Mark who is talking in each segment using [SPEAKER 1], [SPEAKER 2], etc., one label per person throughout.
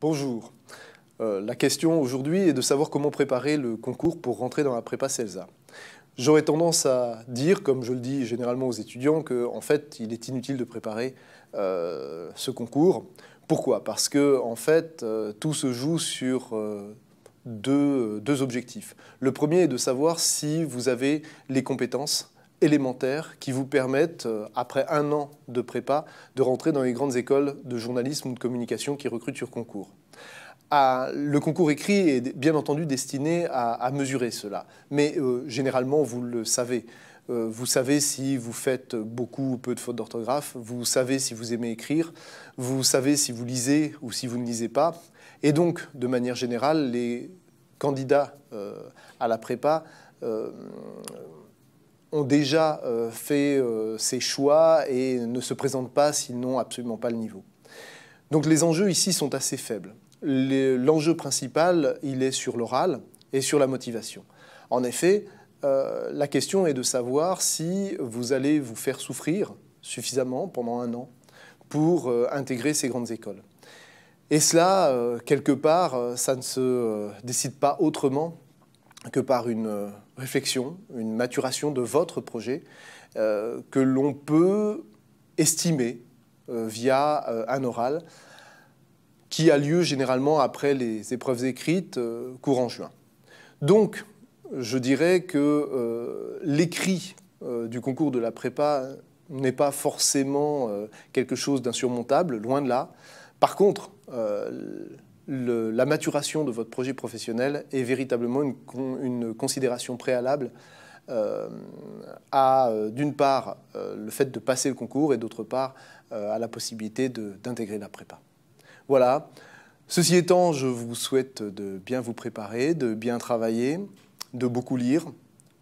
[SPEAKER 1] Bonjour. Euh, la question aujourd'hui est de savoir comment préparer le concours pour rentrer dans la prépa CELSA. J'aurais tendance à dire, comme je le dis généralement aux étudiants, qu'en en fait, il est inutile de préparer euh, ce concours. Pourquoi Parce que, en fait, euh, tout se joue sur deux objectifs. Le premier est de savoir si vous avez les compétences élémentaires qui vous permettent, euh, après un an de prépa, de rentrer dans les grandes écoles de journalisme ou de communication qui recrutent sur concours. le concours écrit est bien entendu destiné à, mesurer cela, mais euh, généralement, vous le savez. Euh, vous savez si vous faites beaucoup ou peu de fautes d'orthographe, vous savez si vous aimez écrire, vous savez si vous lisez ou si vous ne lisez pas. Et donc, de manière générale, les candidats à la prépa ont déjà euh, fait euh, ces choix et ne se présentent pas s'ils n'ont absolument pas le niveau. Donc les enjeux ici sont assez faibles. L'enjeu principal, il est sur l'oral et sur la motivation. En effet, euh, la question est de savoir si vous allez vous faire souffrir suffisamment pendant un an pour intégrer ces grandes écoles. Et cela, quelque part, ça ne se décide pas autrement que par une euh, réflexion, une maturation de votre projet, euh, que l'on peut estimer euh, via un oral qui a lieu généralement après les épreuves écrites courant juin. Donc, je dirais que l'écrit du concours de la prépa n'est pas forcément quelque chose d'insurmontable, loin de là. Par contre, la maturation de votre projet professionnel est véritablement une, considération préalable euh, à, euh, d'une part, euh, le fait de passer le concours et, d'autre part, à la possibilité d'intégrer la prépa. Voilà. Ceci étant, je vous souhaite de bien vous préparer, de bien travailler, de beaucoup lire,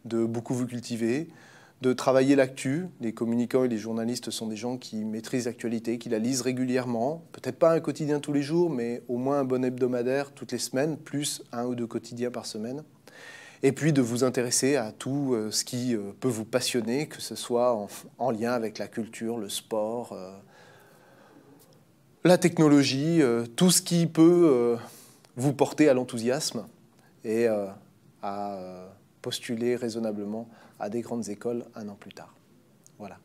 [SPEAKER 1] de beaucoup vous cultiver, de travailler l'actu. Les communicants et les journalistes sont des gens qui maîtrisent l'actualité, qui la lisent régulièrement. Peut-être pas un quotidien tous les jours, mais au moins un bon hebdomadaire toutes les semaines, plus un ou deux quotidiens par semaine. Et puis de vous intéresser à tout euh, ce qui euh, peut vous passionner, que ce soit en, lien avec la culture, le sport, euh, la technologie, tout ce qui peut vous porter à l'enthousiasme et à postuler raisonnablement à des grandes écoles un an plus tard. Voilà.